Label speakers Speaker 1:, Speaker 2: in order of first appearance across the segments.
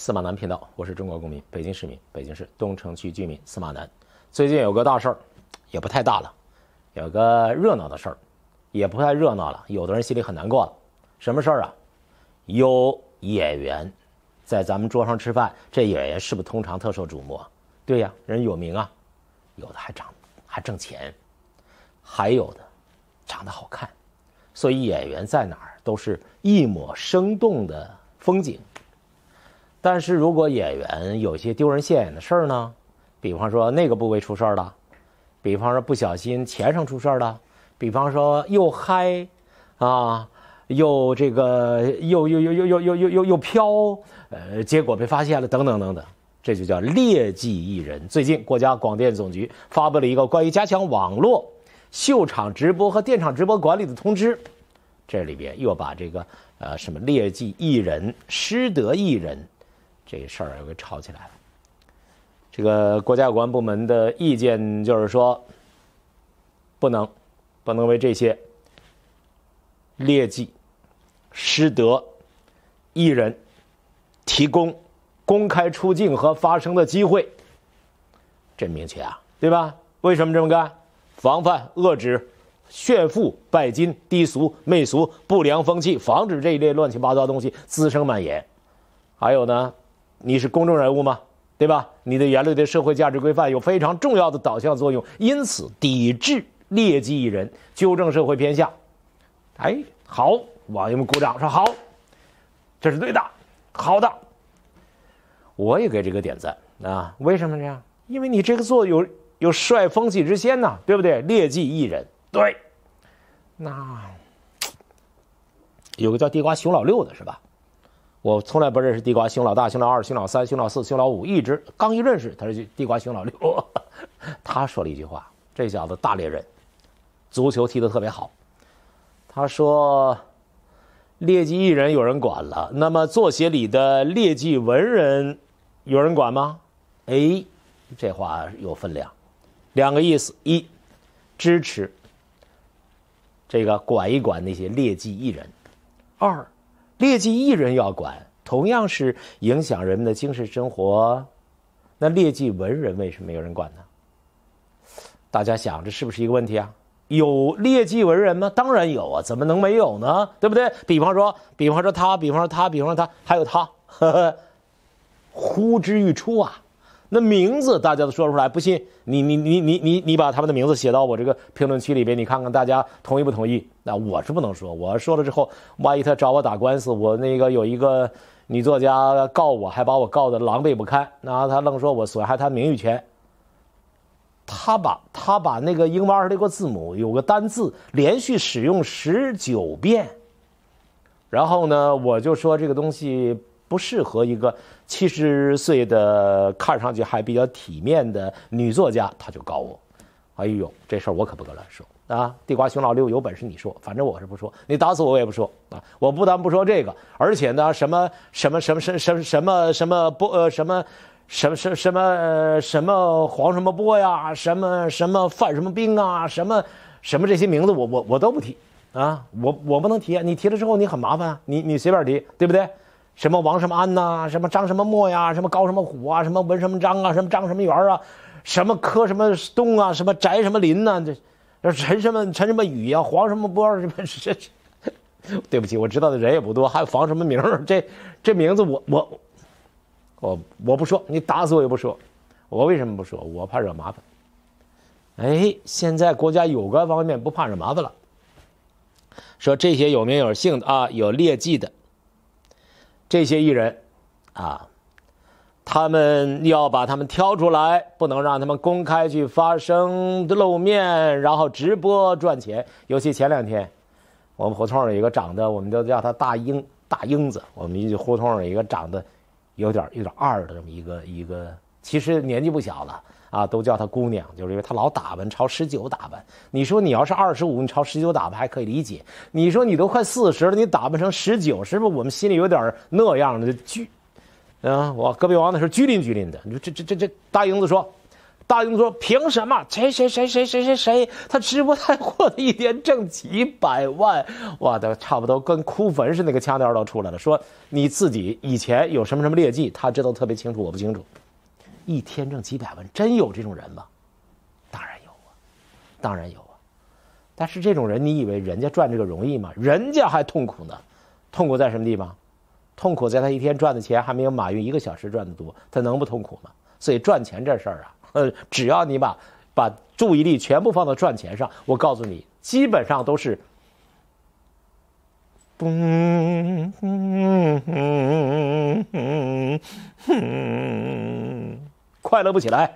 Speaker 1: 司马南频道，我是中国公民、北京市民、北京市东城区居民司马南。最近有个大事儿，也不太大了；有个热闹的事儿，也不太热闹了。有的人心里很难过了。什么事儿啊？有演员在咱们桌上吃饭，这演员是不是通常特受瞩目？对呀，人有名啊，有的还长，还挣钱，还有的长得好看，所以演员在哪儿都是一抹生动的风景。但是如果演员有些丢人现眼的事儿呢，比方说那个部位出事儿了，比方说不小心钱上出事儿了，比方说又嗨，啊，又这个又又又又又又又又又又飘，呃，结果被发现了等等等等，这就叫劣迹艺人。最近，国家广电总局发布了一个关于加强网络秀场直播和电场直播管理的通知，这里边又把这个呃什么劣迹艺人、失德艺人。这事儿又给吵起来了。这个国家有关部门的意见就是说，不能，不能为这些劣迹、失德艺人提供公开出境和发声的机会。真明确啊，对吧？为什么这么干？防范、遏制炫富、拜金、低俗、媚俗不良风气，防止这一类乱七八糟东西滋生蔓延。还有呢？你是公众人物吗？对吧？你的言论对社会价值规范有非常重要的导向作用，因此抵制劣迹艺人，纠正社会偏向。哎，好，网友们鼓掌说好，这是对的，好的，我也给这个点赞啊！为什么这样？因为你这个做有有率风气之先呐，对不对？劣迹艺人，对，那有个叫地瓜熊老六的是吧？我从来不认识地瓜兄老大、兄老二、兄老三、兄老四、兄老五，一直刚一认识他就地瓜兄老六，他说了一句话：“这小子大猎人，足球踢得特别好。”他说：“劣迹艺人有人管了，那么作协里的劣迹文人有人管吗？”哎，这话有分量，两个意思：一，支持这个管一管那些劣迹艺人；二。劣迹艺人要管，同样是影响人们的精神生活，那劣迹文人为什么没有人管呢？大家想，这是不是一个问题啊？有劣迹文人吗？当然有啊，怎么能没有呢？对不对？比方说，比方说他，比方说他，比方说他，还有他，呼之欲出啊！那名字大家都说出来，不信你你你你你你把他们的名字写到我这个评论区里边，你看看大家同意不同意？那我是不能说，我说了之后，万一他找我打官司，我那个有一个女作家告我，还把我告的狼狈不堪，那他愣说我损害他名誉权。他把他把那个英文二十个字母有个单字连续使用十九遍，然后呢，我就说这个东西。不适合一个七十岁的看上去还比较体面的女作家，她就告我，哎呦，这事儿我可不敢乱说啊！地瓜熊老六有本事你说，反正我是不说，你打死我我也不说啊！我不但不说这个，而且呢，什么什么什么什什什么什么波呃什么，什么什什么什么黄什么波呀，什么什么犯什么兵啊，什么什么这些名字我我我都不提啊，我我不能提，啊，你提了之后你很麻烦啊，你你随便提，对不对？什么王什么安呐，什么张什么墨呀，什么高什么虎啊，什么文什么章啊，什么张什么元啊，什么柯什么栋啊，什么翟什么林呐，这陈什么陈什么宇呀，黄什么波什么 这，这，对不起，我知道的人也不多，还有房什么名儿，这这名字我我，我我不说，你打死我也不说，我为什么不说？我怕惹麻烦。哎，现在国家有关方面不怕惹麻烦了，说这些有名有姓的啊，有劣迹的。这些艺人，啊，他们要把他们挑出来，不能让他们公开去发声、露面，然后直播赚钱。尤其前两天，我们胡同里一个长得，我们都叫他大英大英子。我们一胡同里一个长得，有点有点二的这么一个一个，其实年纪不小了。啊，都叫她姑娘，就是因为她老打扮，朝十九打扮。你说你要是二十五，你朝十九打扮还可以理解。你说你都快四十了，你打扮成十九，是不是我们心里有点那样的拘？啊，我隔壁王的是拘灵拘灵的。你说这这这这大英子说，大英子说凭什么？谁谁谁谁谁谁谁，他直播带货的一天挣几百万，哇，都差不多跟哭坟似的，那个腔调都出来了。说你自己以前有什么什么劣迹，他知道特别清楚，我不清楚。一天挣几百万，真有这种人吗？当然有啊，当然有啊。但是这种人，你以为人家赚这个容易吗？人家还痛苦呢。痛苦在什么地方？痛苦在他一天赚的钱还没有马云一个小时赚的多，他能不痛苦吗？所以赚钱这事儿啊，呃，只要你把把注意力全部放到赚钱上，我告诉你，基本上都是。快乐不起来，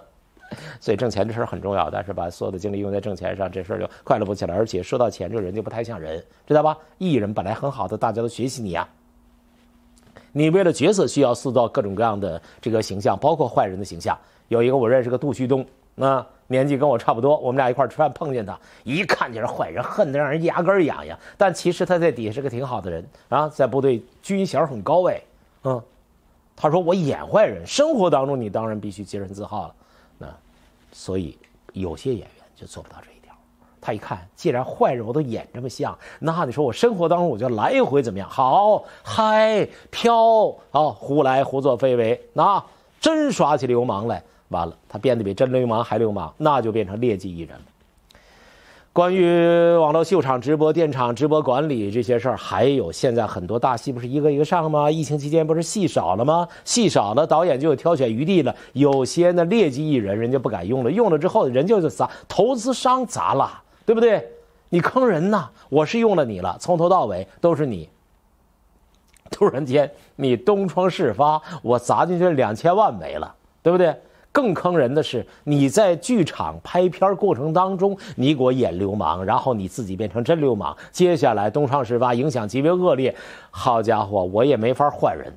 Speaker 1: 所以挣钱这事儿很重要。但是把所有的精力用在挣钱上，这事儿就快乐不起来。而且说到钱，这个人就不太像人，知道吧？艺人本来很好的，大家都学习你啊。你为了角色需要塑造各种各样的这个形象，包括坏人的形象。有一个我认识个杜旭东啊，年纪跟我差不多，我们俩一块吃饭碰见他，一看就是坏人，恨得让人牙根痒痒。但其实他在底下是个挺好的人啊，在部队军衔很高位，嗯。他说：“我演坏人，生活当中你当然必须洁身自好了。那，所以有些演员就做不到这一条。他一看，既然坏人我都演这么像，那你说我生活当中我就来回怎么样？好嗨飘啊，胡来胡作非为，那真耍起流氓来，完了他变得比真流氓还流氓，那就变成劣迹艺人。”关于网络秀场直播、电场直播管理这些事儿，还有现在很多大戏不是一个一个上吗？疫情期间不是戏少了吗？戏少了，导演就有挑选余地了。有些呢劣迹艺人人家不敢用了，用了之后人就砸，投资商砸了，对不对？你坑人呐！我是用了你了，从头到尾都是你。突然间你东窗事发，我砸进去两千万没了，对不对？更坑人的是，你在剧场拍片过程当中，你给我演流氓，然后你自己变成真流氓，接下来东窗事发，影响极为恶劣。好家伙，我也没法换人。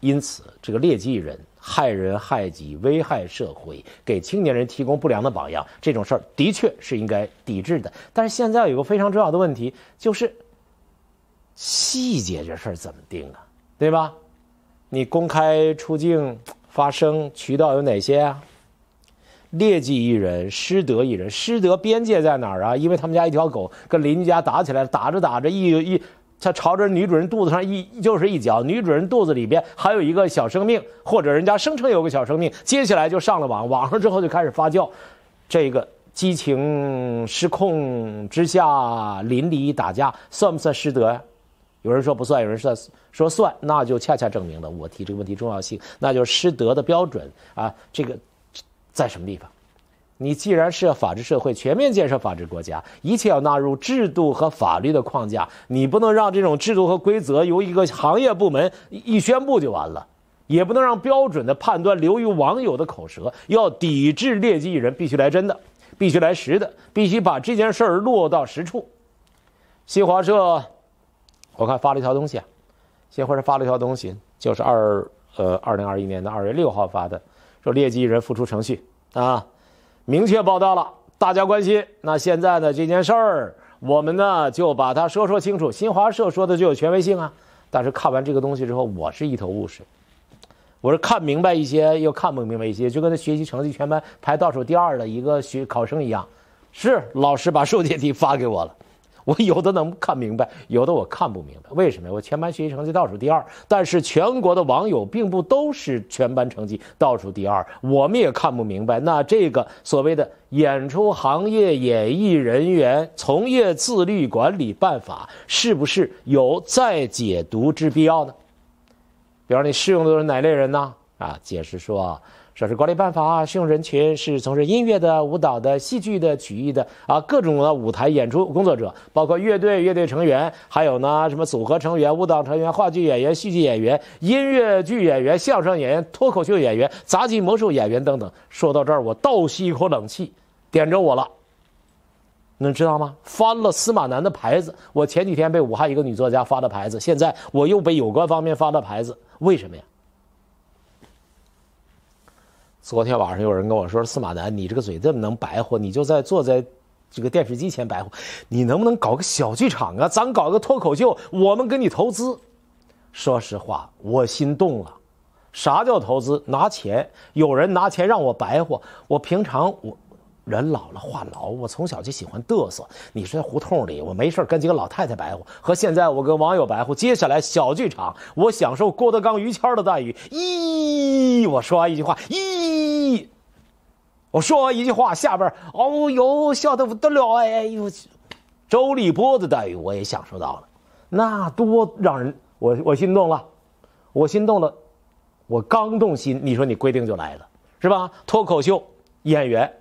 Speaker 1: 因此，这个劣迹人害人害己，危害社会，给青年人提供不良的榜样，这种事儿的确是应该抵制的。但是现在有个非常重要的问题，就是细节这事儿怎么定啊？对吧？你公开出镜。发生渠道有哪些啊？劣迹一人，失德一人，失德边界在哪儿啊？因为他们家一条狗跟邻居家打起来，打着打着，一一，他朝着女主人肚子上一就是一脚，女主人肚子里边还有一个小生命，或者人家声称有个小生命，接下来就上了网，网上之后就开始发酵，这个激情失控之下邻里打架算不算失德呀？有人说不算，有人说说算，那就恰恰证明了我提这个问题重要性。那就是师德的标准啊，这个在什么地方？你既然是法治社会，全面建设法治国家，一切要纳入制度和法律的框架。你不能让这种制度和规则由一个行业部门一宣布就完了，也不能让标准的判断流于网友的口舌。要抵制劣迹艺人，必须来真的，必须来实的，必须把这件事儿落到实处。新华社。我看发了一条东西啊，新华社发了一条东西，就是二呃二零二一年的二月六号发的，说劣迹艺人复出程序啊，明确报道了，大家关心。那现在呢这件事儿，我们呢就把它说说清楚。新华社说的就有权威性啊，但是看完这个东西之后，我是一头雾水，我是看明白一些，又看不明白一些，就跟那学习成绩全班排倒数第二的一个学考生一样，是老师把数学题发给我了。我有的能看明白，有的我看不明白，为什么呀？我全班学习成绩倒数第二，但是全国的网友并不都是全班成绩倒数第二，我们也看不明白。那这个所谓的演出行业演艺人员从业自律管理办法，是不是有再解读之必要呢？比方你适用的是哪类人呢？啊，解释说。《设施管理办法》啊，适用人群是从事音乐的、舞蹈的、戏剧的、曲艺的啊，各种的舞台演出工作者，包括乐队、乐队成员，还有呢什么组合成员、舞蹈成员、话剧演员、戏剧演员、音乐剧演员、相声演员、脱口秀演员、杂技魔术演员等等。说到这儿，我倒吸一口冷气，点着我了，你知道吗？翻了司马南的牌子，我前几天被武汉一个女作家发的牌子，现在我又被有关方面发的牌子，为什么呀？昨天晚上有人跟我说：“司马南，你这个嘴这么能白活，你就在坐在这个电视机前白活，你能不能搞个小剧场啊？咱搞个脱口秀，我们给你投资。”说实话，我心动了。啥叫投资？拿钱，有人拿钱让我白活。我平常我。人老了话痨，我从小就喜欢嘚瑟。你说在胡同里，我没事跟几个老太太白活，和现在我跟网友白活。接下来小剧场，我享受郭德纲、于谦的待遇。咦，我说完一句话，咦，我说完一句话，下边哦哟笑得不得了。哎哎呦，周立波的待遇我也享受到了，那多让人我我心动了，我心动了，我刚动心，你说你规定就来了，是吧？脱口秀演员。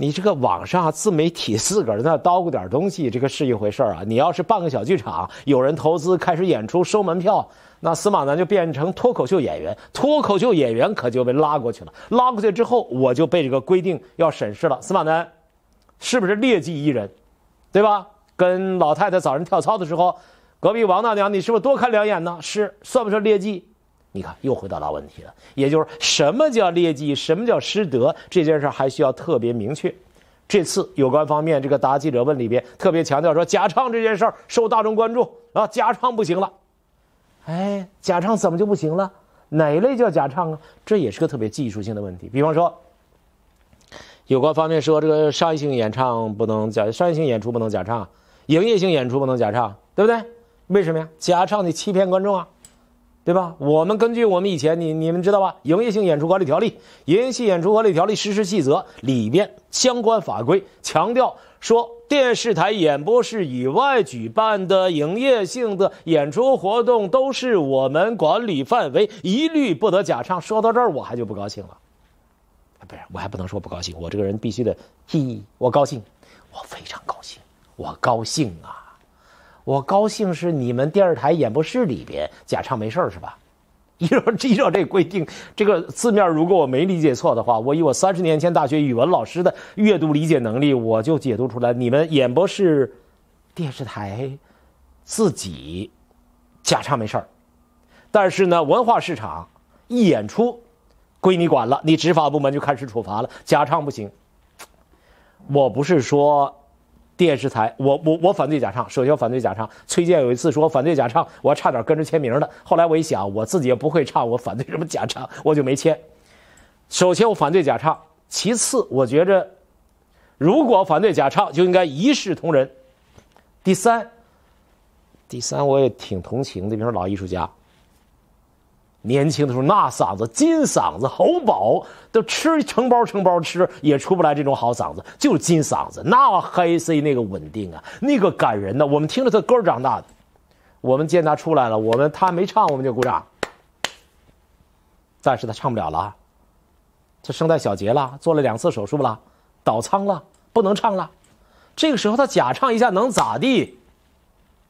Speaker 1: 你这个网上自媒体 自个儿那叨咕点东西，这个是一回事儿啊。你要是办个小剧场，有人投资开始演出收门票，那司马南就变成脱口秀演员，脱口秀演员可就被拉过去了。拉过去之后，我就被这个规定要审视了。司马南，是不是劣迹艺人，对吧？跟老太太早上跳操的时候，隔壁王大娘，你是不是多看两眼呢？是，算不算劣迹？你看，又回到老问题了，也就是什么叫劣迹，什么叫失德，这件事还需要特别明确。这次有关方面这个答记者问里边特别强调说，假唱这件事儿受大众关注啊，假唱不行了。哎，假唱怎么就不行了？哪一类叫假唱啊？这也是个特别技术性的问题。比方说，有关方面说这个商业性演唱不能假，商业性演出不能假唱，营业性演出不能假唱，对不对？为什么呀？假唱你欺骗观众啊。对吧？我们根据我们以前，你你们知道吧，《营业性演出管理条例》《营业性演出管理条例实施细则》里边相关法规强调说，电视台演播室以外举办的营业性的演出活动，都是我们管理范围，一律不得假唱。说到这儿，我还就不高兴了。不是，我还不能说不高兴，我这个人必须得，嘿，我高兴，我非常高兴，我高兴啊。我高兴是你们电视台演播室里边假唱没事是吧？依照依照这规定，这个字面如果我没理解错的话，我以我三十年前大学语文老师的阅读理解能力，我就解读出来，你们演播室、电视台自己假唱没事儿，但是呢，文化市场一演出归你管了，你执法部门就开始处罚了，假唱不行。我不是说。电视台，我我我反对假唱，首先反对假唱。崔健有一次说反对假唱，我还差点跟着签名呢。后来我一想，我自己也不会唱，我反对什么假唱，我就没签。首先我反对假唱，其次我觉着，如果反对假唱，就应该一视同仁。第三，第三我也挺同情的，比如说老艺术家。年轻的时候，那嗓子金嗓子，喉宝都吃成包成包吃，也出不来这种好嗓子，就是金嗓子，那黑 C 那个稳定啊，那个感人呐，我们听着他歌长大的，我们见他出来了，我们他没唱我们就鼓掌，但是他唱不了了，他声带小结了，做了两次手术了，倒仓了，不能唱了，这个时候他假唱一下能咋地？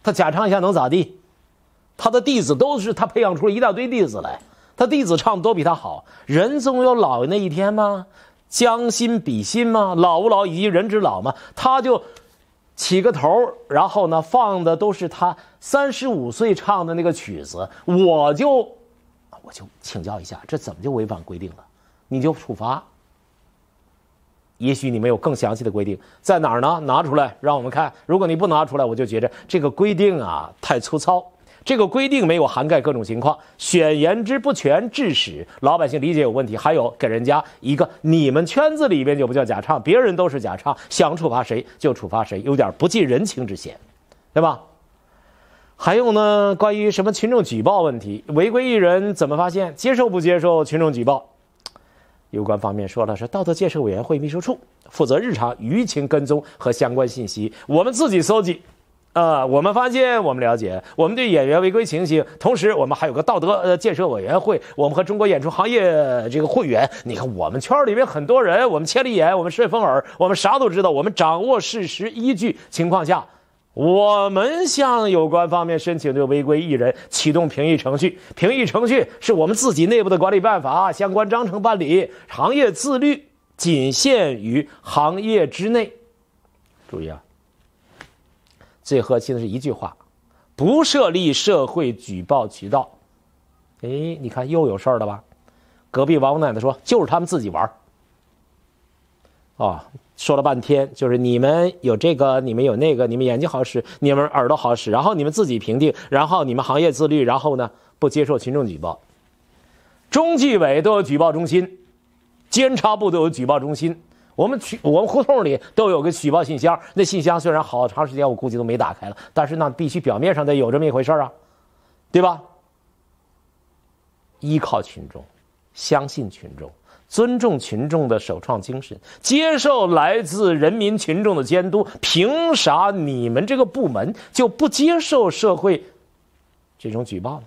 Speaker 1: 他假唱一下能咋地？他的弟子都是他培养出了一大堆弟子来，他弟子唱的都比他好。人总有老的那一天吗？将心比心吗？老吾老以及人之老吗？他就起个头，然后呢，放的都是他三十五岁唱的那个曲子。我就我就请教一下，这怎么就违反规定了？你就处罚？也许你们有更详细的规定在哪儿呢？拿出来让我们看。如果你不拿出来，我就觉着这个规定啊太粗糙。这个规定没有涵盖各种情况，选言之不全，致使老百姓理解有问题。还有给人家一个你们圈子里面就不叫假唱，别人都是假唱，想处罚谁就处罚谁，有点不近人情之嫌，对吧？还有呢，关于什么群众举报问题，违规艺人怎么发现，接受不接受群众举报？有关方面说了，是道德建设委员会秘书处负责日常舆情跟踪和相关信息，我们自己搜集。啊，我们发现，我们了解，我们对演员违规情形。同时，我们还有个道德呃建设委员会。我们和中国演出行业这个会员，你看，我们圈里面很多人，我们千里眼，我们顺风耳，我们啥都知道，我们掌握事实依据情况下，我们向有关方面申请对违规艺人启动评议程序。评议程序是我们自己内部的管理办法、相关章程办理，行业自律仅限于行业之内。注意啊。最和气的是一句话，不设立社会举报渠道。哎，你看又有事儿了吧？隔壁王奶奶说：“就是他们自己玩。”哦，说了半天就是你们有这个，你们有那个，你们眼睛好使，你们耳朵好使，然后你们自己评定，然后你们行业自律，然后呢不接受群众举报。中纪委都有举报中心，监察部都有举报中心。我们去我们胡同里都有个举报信箱，那信箱虽然好长时间我估计都没打开了，但是那必须表面上得有这么一回事啊，对吧？依靠群众，相信群众，尊重群众的首创精神，接受来自人民群众的监督。凭啥你们这个部门就不接受社会这种举报呢？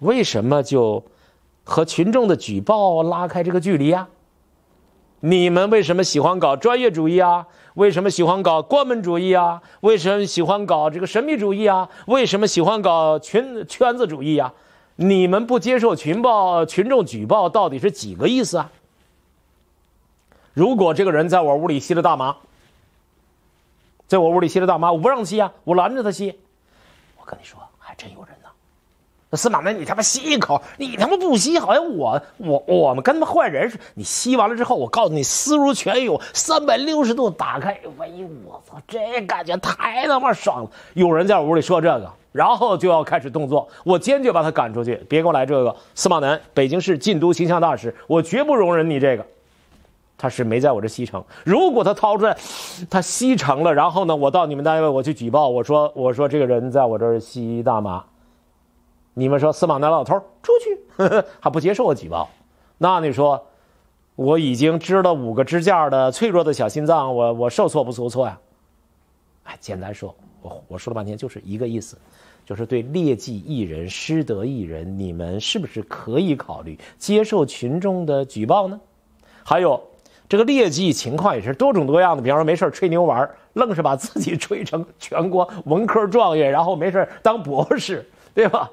Speaker 1: 为什么就和群众的举报拉开这个距离呀？你们为什么喜欢搞专业主义啊？为什么喜欢搞关门主义啊？为什么喜欢搞这个神秘主义啊？为什么喜欢搞群圈子主义啊？你们不接受群报群众举报到底是几个意思啊？如果这个人在我屋里吸了大麻，在我屋里吸了大麻，我不让吸啊，我拦着他吸。我跟你说，还真有人。司马南，你他妈吸一口，你他妈不吸，好像我我我们跟他们坏人似的。你吸完了之后，我告诉你，思如泉涌，三百六十度打开，哎呦，我操，这感觉太他妈爽了！有人在屋里说这个，然后就要开始动作，我坚决把他赶出去，别给我来这个。司马南，北京市禁毒形象大使，我绝不容忍你这个。他是没在我这吸成，如果他掏出来，他吸成了，然后呢，我到你们单位我去举报，我说我说这个人在我这儿吸大麻。你们说司马南老头出去 还不接受我举报？那你说，我已经支了五个支架的脆弱的小心脏，我我受挫不受挫呀？哎，简单说，我我说了半天就是一个意思，就是对劣迹艺人、失德艺人，你们是不是可以考虑接受群众的举报呢？还有这个劣迹情况也是多种多样的，比方说没事吹牛玩愣是把自己吹成全国文科状元，然后没事当博士，对吧？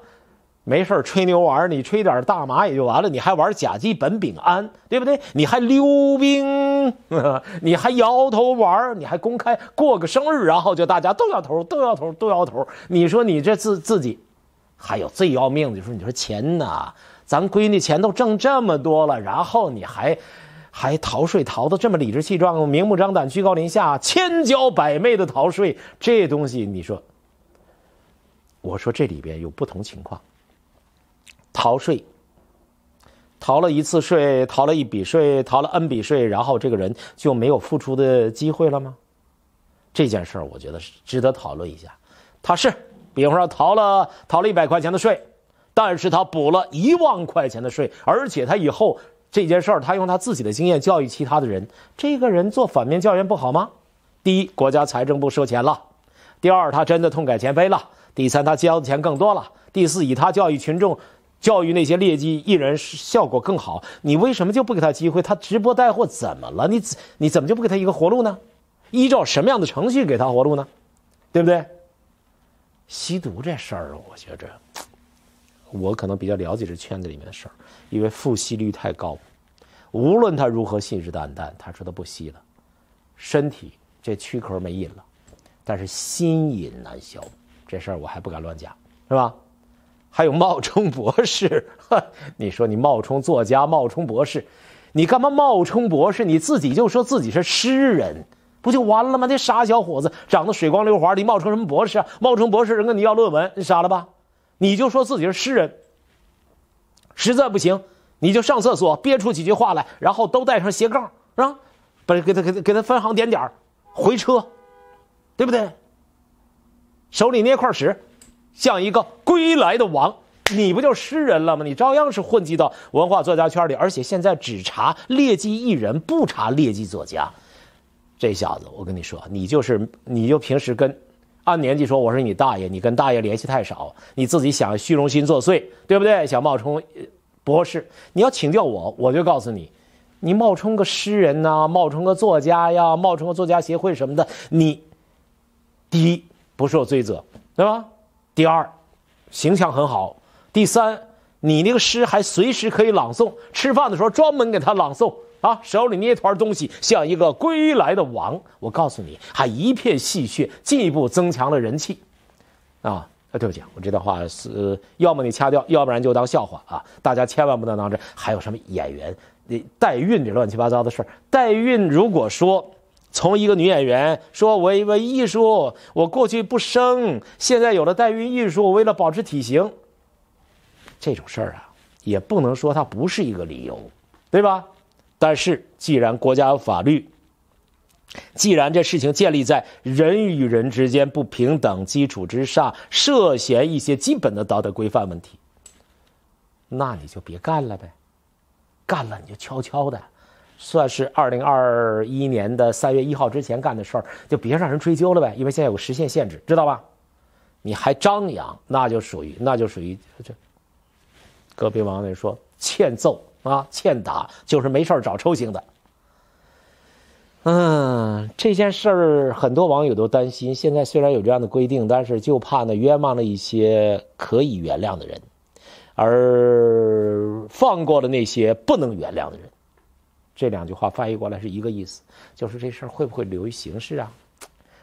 Speaker 1: 没事吹牛玩你吹点大麻也就完了，你还玩甲基苯丙胺，对不对？你还溜冰，你还摇头玩你还公开过个生日，然后就大家都摇头，都摇头，都摇头。你说你这自自己，还有最要命的就是你说钱呐，咱闺女钱都挣这么多了，然后你还还逃税逃的这么理直气壮、明目张胆、居高临下、千娇百媚的逃税，这东西你说？我说这里边有不同情况。逃税，逃了一次税，逃了一笔税，逃了 n 笔税，然后这个人就没有付出的机会了吗？这件事儿我觉得是值得讨论一下。他是比方说逃了逃了一百块钱的税，但是他补了一万块钱的税，而且他以后这件事儿他用他自己的经验教育其他的人。这个人做反面教员不好吗？第一，国家财政部收钱了；第二，他真的痛改前非了；第三，他交的钱更多了；第四，以他教育群众。教育那些劣迹艺人效果更好，你为什么就不给他机会？他直播带货怎么了？你你怎么就不给他一个活路呢？依照什么样的程序给他活路呢？对不对？吸毒这事儿，我觉着，我可能比较了解这圈子里面的事儿，因为复吸率太高。无论他如何信誓旦旦，他说他不吸了，身体这躯壳没瘾了，但是心瘾难消。这事儿我还不敢乱讲，是吧？还有冒充博士，你说你冒充作家，冒充博士，你干嘛冒充博士？你自己就说自己是诗人，不就完了吗？那傻小伙子长得水光溜滑，你冒充什么博士啊？冒充博士人跟你要论文，你傻了吧？你就说自己是诗人。实在不行，你就上厕所憋出几句话来，然后都带上斜杠，是吧？不是给他给给他分行点点回车，对不对？手里捏块屎。像一个归来的王，你不就诗人了吗？你照样是混迹到文化作家圈里，而且现在只查劣迹艺人，不查劣迹作家。这小子，我跟你说，你就是你就平时跟，按年纪说，我是你大爷，你跟大爷联系太少，你自己想虚荣心作祟，对不对？想冒充博士，你要请教我，我就告诉你，你冒充个诗人呐，冒充个作家呀，冒充个作家协会什么的，你第一不受追责，对吧？第二，形象很好。第三，你那个诗还随时可以朗诵，吃饭的时候专门给他朗诵啊，手里捏团东西，像一个归来的王。我告诉你，还一片戏谑，进一步增强了人气。啊啊，对不起，我这段话是，要么你掐掉，要不然就当笑话啊。大家千万不能当真。还有什么演员那代孕这乱七八糟的事儿？代孕如果说。从一个女演员说：“我我艺术，我过去不生，现在有了代孕艺术，为了保持体型。这种事儿啊，也不能说它不是一个理由，对吧？但是，既然国家法律，既然这事情建立在人与人之间不平等基础之上，涉嫌一些基本的道德规范问题，那你就别干了呗，干了你就悄悄的。”算是二零二一年的三月一号之前干的事儿，就别让人追究了呗，因为现在有个时限限制，知道吧？你还张扬，那就属于那就属于这。隔壁王那说欠揍啊，欠打，就是没事找抽型的。嗯，这件事儿很多网友都担心，现在虽然有这样的规定，但是就怕呢冤枉了一些可以原谅的人，而放过了那些不能原谅的人。这两句话翻译过来是一个意思，就是这事儿会不会流于形式啊？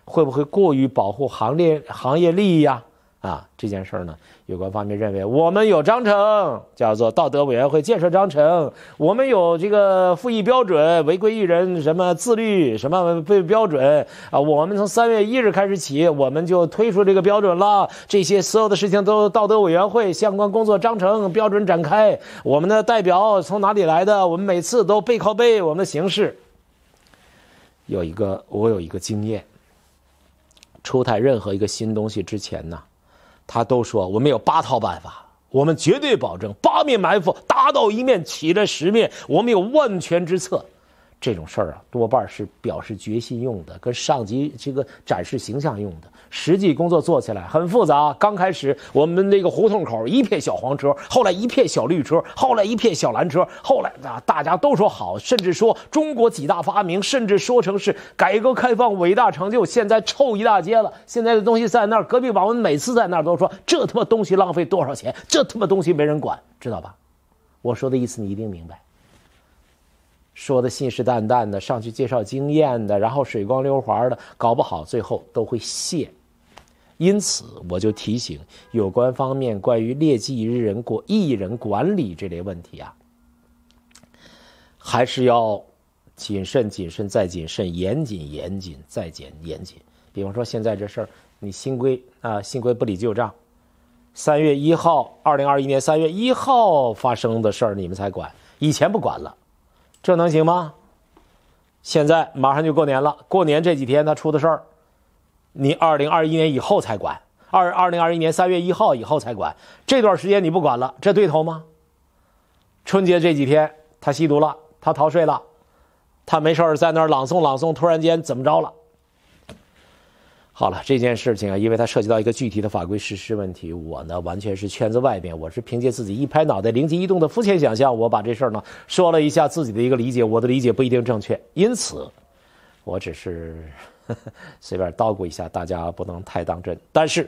Speaker 1: 会不会过于保护行业行业利益啊？啊，这件事儿呢，有关方面认为我们有章程，叫做《道德委员会建设章程》。我们有这个复议标准、违规艺人什么自律什么标准啊。我们从三月一日开始起，我们就推出这个标准了。这些所有的事情都道德委员会相关工作章程标准展开。我们的代表从哪里来的？我们每次都背靠背，我们的形式。有一个，我有一个经验。出台任何一个新东西之前呢？他都说我们有八套办法，我们绝对保证八面埋伏，打倒一面起来十面，我们有万全之策。这种事儿啊，多半是表示决心用的，跟上级这个展示形象用的。实际工作做起来很复杂。刚开始，我们那个胡同口一片小黄车，后来一片小绿车，后来一片小蓝车，后来啊，大家都说好，甚至说中国几大发明，甚至说成是改革开放伟大成就。现在臭一大街了，现在的东西在那儿，隔壁网民每次在那儿都说这他妈东西浪费多少钱，这他妈东西没人管，知道吧？我说的意思你一定明白。说的信誓旦旦的，上去介绍经验的，然后水光溜滑的，搞不好最后都会泄。因此，我就提醒有关方面，关于劣迹艺人过艺人管理这类问题啊，还是要谨慎、谨慎再谨慎，严谨、严谨再严严谨。比方说现在这事儿，你新规啊，新规不理旧账，三月一号，二零二一年三月一号发生的事儿，你们才管，以前不管了。这能行吗？现在马上就过年了，过年这几天他出的事儿，你二零二一年以后才管，二二零二一年三月一号以后才管，这段时间你不管了，这对头吗？春节这几天他吸毒了，他逃税了，他没事儿在那儿朗诵朗诵，突然间怎么着了？好了，这件事情啊，因为它涉及到一个具体的法规实施问题，我呢完全是圈子外边，我是凭借自己一拍脑袋灵机一动的肤浅想象，我把这事儿呢说了一下自己的一个理解，我的理解不一定正确，因此我只是呵 呵随便叨咕一下，大家不能太当真。但是。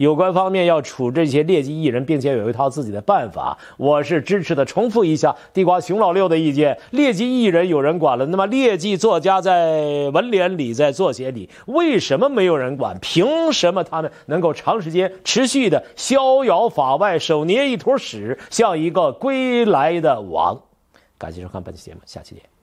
Speaker 1: 有关方面要处这些劣迹艺人，并且有一套自己的办法，我是支持的。重复一下地瓜熊老六的意见：劣迹艺人有人管了，那么劣迹作家在文联里、在作协里，为什么没有人管？凭什么他们能够长时间、持续的逍遥法外，手捏一坨屎，像一个归来的王？感谢收看本期节目，下期见。